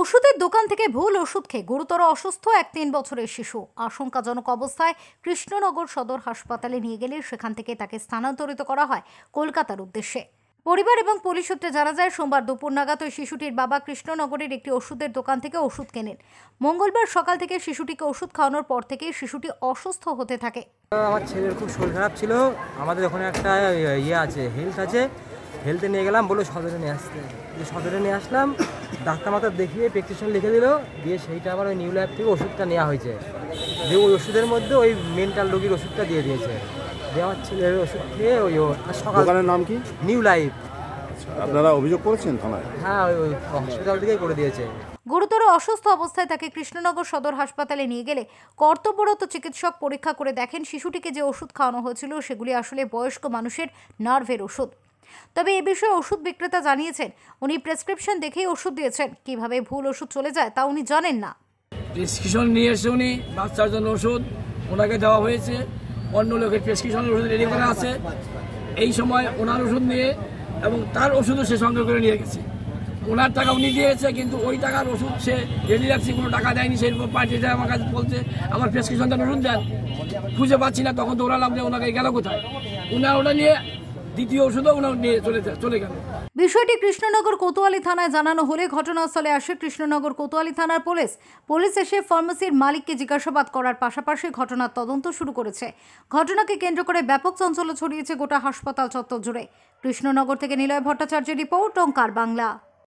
ওষুধের দোকান থেকে ভুল ওষুধ খেয়ে গুরুতর অসুস্থ এক তিন বছরের শিশু আশঙ্কাজনক অবস্থায় কৃষ্ণনগর সদর হাসপাতালে নিয়ে গেলে সেখান থেকে তাকে স্থানান্তরিত করা হয় কলকাতার উদ্দেশ্যে পরিবার এবং পুলিশ সূত্রে জানা যায় সোমবার দুপুর নাগাদ ওই শিশুটির বাবা কৃষ্ণনগরের একটি ওষুধের দোকান থেকে ওষুধ কেনেন মঙ্গলবার সকাল থেকে শিশুটিকে ওষুধ খাওয়ানোর পর থেকে শিশুটি অসুস্থ হতে থাকে আমার ছেলের খুব শরীর খারাপ ছিল আমাদের ওখানে একটা ইয়ে আছে হেলথ আছে হেলতে নিয়ে গেলাম বললো সদরে নিয়ে আসতে যে সদরে নিয়ে আসলাম ডাক্তার মাথা দেখিয়ে প্রেসক্রিপশন লিখে দিল দিয়ে সেইটা আবার ওই নিউ ল্যাব থেকে ওষুধটা নেওয়া হয়েছে দিয়ে ওই ওষুধের মধ্যে ওই মেন্টাল রোগীর ওষুধটা দিয়ে দিয়েছে দেওয়ার ছেলের ওষুধ খেয়ে ওই সকালের নাম কি নিউ লাইফ আচ্ছা, আপনারা অভিযোগ করেছেন থানায় হ্যাঁ ওই হসপিটাল থেকেই করে দিয়েছে গুরুতর অসুস্থ অবস্থায় তাকে কৃষ্ণনগর সদর হাসপাতালে নিয়ে গেলে কর্তব্যরত চিকিৎসক পরীক্ষা করে দেখেন শিশুটিকে যে ওষুধ খাওয়ানো হয়েছিল সেগুলি আসলে বয়স্ক মানুষের নার্ভের ওষুধ তবে এ বিষয়ে ওষুধ বিক্রেতা জানিয়েছেন উনি প্রেসক্রিপশন দেখেই ওষুধ দিয়েছেন কিভাবে ভুল ওষুধ চলে যায় তা উনি জানেন না প্রেসক্রিপশন নিয়ে এসে উনি বাচ্চার জন্য ওষুধ ওনাকে দেওয়া হয়েছে অন্য লোকের প্রেসক্রিপশন ওষুধ রেডি করা আছে এই সময় ওনার ওষুধ নিয়ে এবং তার ওষুধও সে সংগ্রহ করে নিয়ে গেছে ওনার টাকা উনি দিয়েছে কিন্তু ওই টাকার ওষুধ সে রেডি রাখছে কোনো টাকা দেয়নি সেই পার্টি পাঠিয়েছে আমার কাছে বলছে আমার প্রেসক্রিপশনটা ওষুধ দেন খুঁজে পাচ্ছি না তখন দৌড়ালাম যে ওনাকে গেল কোথায় ওনার ওটা নিয়ে দ্বিতীয় ওষুধও নিয়ে চলে চলে গেল বিষয়টি কৃষ্ণনগর কোতোয়ালি থানায় জানানো হলে ঘটনাস্থলে আসে কৃষ্ণনগর কোতোয়ালি থানার পুলিশ পুলিশ এসে ফার্মেসির মালিককে জিজ্ঞাসাবাদ করার পাশাপাশি ঘটনার তদন্ত শুরু করেছে ঘটনাকে কেন্দ্র করে ব্যাপক চঞ্চল ছড়িয়েছে গোটা হাসপাতাল চত্বর জুড়ে কৃষ্ণনগর থেকে নিলয় ভট্টাচার্যের রিপোর্ট ওঙ্কার বাংলা